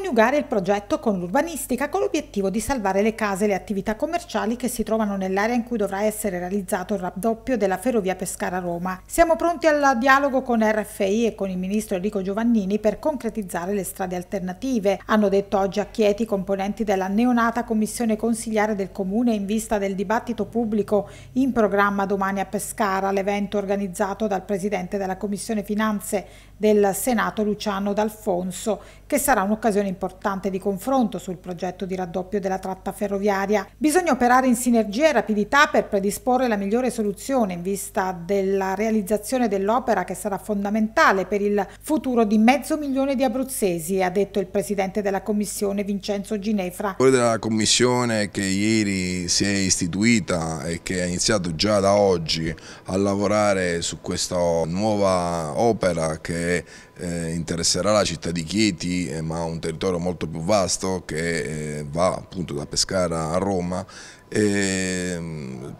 coniugare il progetto con l'urbanistica con l'obiettivo di salvare le case e le attività commerciali che si trovano nell'area in cui dovrà essere realizzato il raddoppio della ferrovia Pescara-Roma. Siamo pronti al dialogo con RFI e con il ministro Enrico Giovannini per concretizzare le strade alternative, hanno detto oggi a Chieti i componenti della neonata commissione consigliare del comune in vista del dibattito pubblico in programma domani a Pescara, l'evento organizzato dal presidente della commissione finanze del Senato Luciano D'Alfonso, che sarà un'occasione importante di confronto sul progetto di raddoppio della tratta ferroviaria. Bisogna operare in sinergia e rapidità per predisporre la migliore soluzione in vista della realizzazione dell'opera che sarà fondamentale per il futuro di mezzo milione di abruzzesi, ha detto il presidente della commissione Vincenzo Ginefra. Quello della commissione che ieri si è istituita e che ha iniziato già da oggi a lavorare su questa nuova opera che eh, interesserà la città di Chieti eh, ma un territorio territorio molto più vasto che eh, va appunto da Pescara a Roma eh,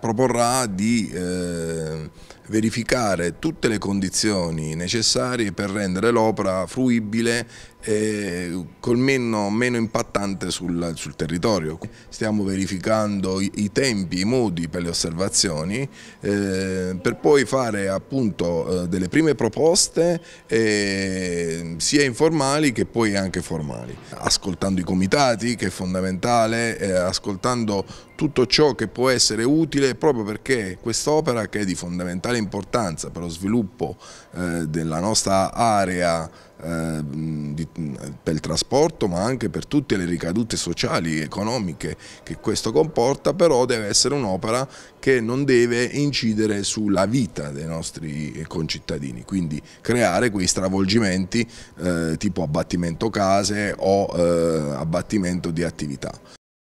proporrà di eh, verificare tutte le condizioni necessarie per rendere l'opera fruibile e col meno, meno impattante sul, sul, territorio. Stiamo verificando i, i, tempi, i modi per le osservazioni eh, per poi fare appunto eh, delle prime proposte ehm, sia informali che poi anche formali, ascoltando i comitati che è fondamentale, eh, ascoltando tutto ciò che può essere utile proprio perché quest'opera che è di fondamentale importanza per lo sviluppo eh, della nostra area eh, di, per il trasporto ma anche per tutte le ricadute sociali e economiche che questo comporta però deve essere un'opera che non deve incidere sulla vita dei nostri concittadini quindi creare quei stravolgimenti eh, tipo abbattimento case o eh, abbattimento di attività.